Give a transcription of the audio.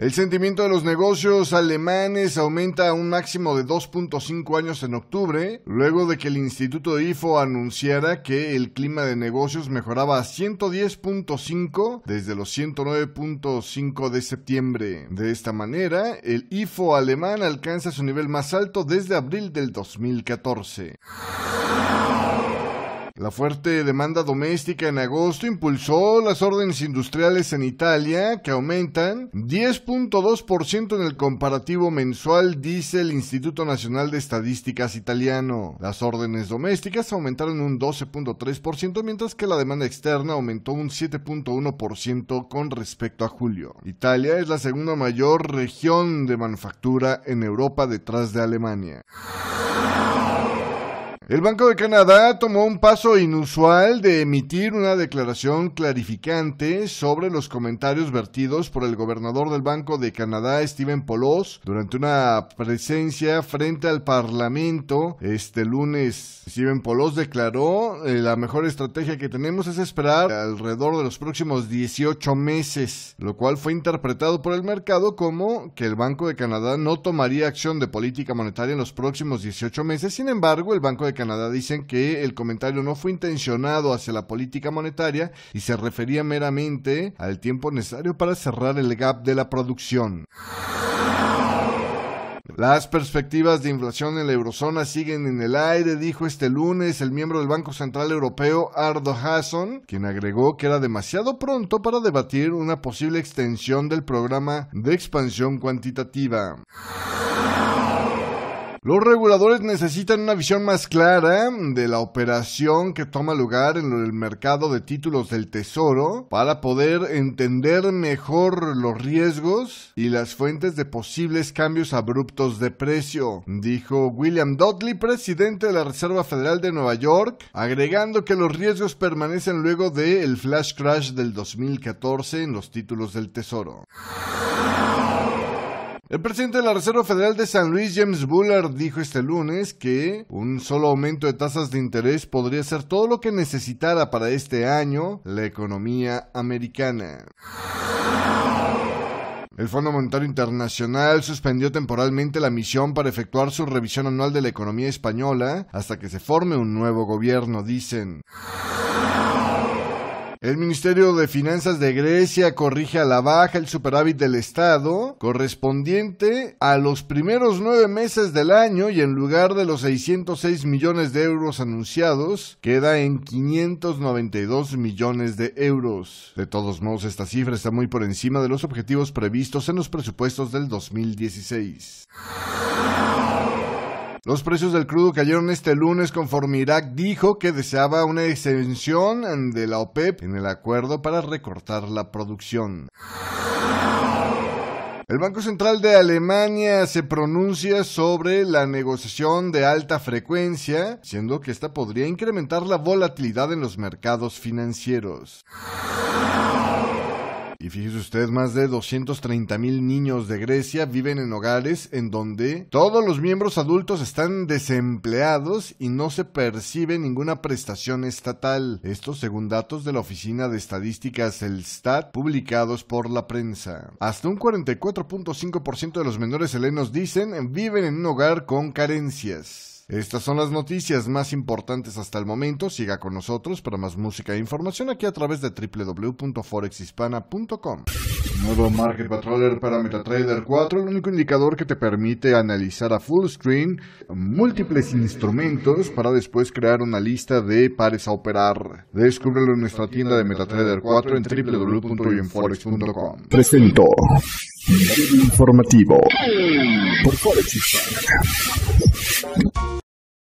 el sentimiento de los negocios alemanes aumenta a un máximo de 2.5 años en octubre, luego de que el Instituto IFO anunciara que el clima de negocios mejoraba a 110.5 desde los 109.5 de septiembre. De esta manera, el IFO alemán alcanza su nivel más alto desde abril del 2014. La fuerte demanda doméstica en agosto impulsó las órdenes industriales en Italia, que aumentan 10.2% en el comparativo mensual, dice el Instituto Nacional de Estadísticas italiano. Las órdenes domésticas aumentaron un 12.3%, mientras que la demanda externa aumentó un 7.1% con respecto a julio. Italia es la segunda mayor región de manufactura en Europa detrás de Alemania. El Banco de Canadá tomó un paso inusual de emitir una declaración clarificante sobre los comentarios vertidos por el gobernador del Banco de Canadá, Steven Polos, durante una presencia frente al Parlamento este lunes. Stephen Polos declaró, eh, la mejor estrategia que tenemos es esperar alrededor de los próximos 18 meses, lo cual fue interpretado por el mercado como que el Banco de Canadá no tomaría acción de política monetaria en los próximos 18 meses. Sin embargo, el Banco de Canadá dicen que el comentario no fue intencionado hacia la política monetaria y se refería meramente al tiempo necesario para cerrar el gap de la producción. Las perspectivas de inflación en la eurozona siguen en el aire, dijo este lunes el miembro del Banco Central Europeo Ardo Hasson, quien agregó que era demasiado pronto para debatir una posible extensión del programa de expansión cuantitativa. Los reguladores necesitan una visión más clara de la operación que toma lugar en el mercado de títulos del Tesoro para poder entender mejor los riesgos y las fuentes de posibles cambios abruptos de precio, dijo William Dudley, presidente de la Reserva Federal de Nueva York, agregando que los riesgos permanecen luego del flash crash del 2014 en los títulos del Tesoro. El presidente de la Reserva Federal de San Luis, James Bullard, dijo este lunes que un solo aumento de tasas de interés podría ser todo lo que necesitara para este año la economía americana. El Fondo Monetario Internacional suspendió temporalmente la misión para efectuar su revisión anual de la economía española hasta que se forme un nuevo gobierno, dicen. El Ministerio de Finanzas de Grecia corrige a la baja el superávit del Estado correspondiente a los primeros nueve meses del año y en lugar de los 606 millones de euros anunciados, queda en 592 millones de euros. De todos modos, esta cifra está muy por encima de los objetivos previstos en los presupuestos del 2016. Los precios del crudo cayeron este lunes conforme Irak dijo que deseaba una exención de la OPEP en el acuerdo para recortar la producción. El Banco Central de Alemania se pronuncia sobre la negociación de alta frecuencia, siendo que esta podría incrementar la volatilidad en los mercados financieros. Y fíjese usted, más de 230 mil niños de Grecia viven en hogares en donde todos los miembros adultos están desempleados y no se percibe ninguna prestación estatal. Esto según datos de la Oficina de Estadísticas, el STAT, publicados por la prensa. Hasta un 44.5% de los menores helenos dicen viven en un hogar con carencias. Estas son las noticias más importantes hasta el momento. Siga con nosotros para más música e información aquí a través de www.forexhispana.com. Nuevo Market Patroller para MetaTrader 4, el único indicador que te permite analizar a full screen múltiples instrumentos para después crear una lista de pares a operar. Descúbrelo en nuestra tienda de MetaTrader 4 en www.forex.com. Presento. Informativo por Forex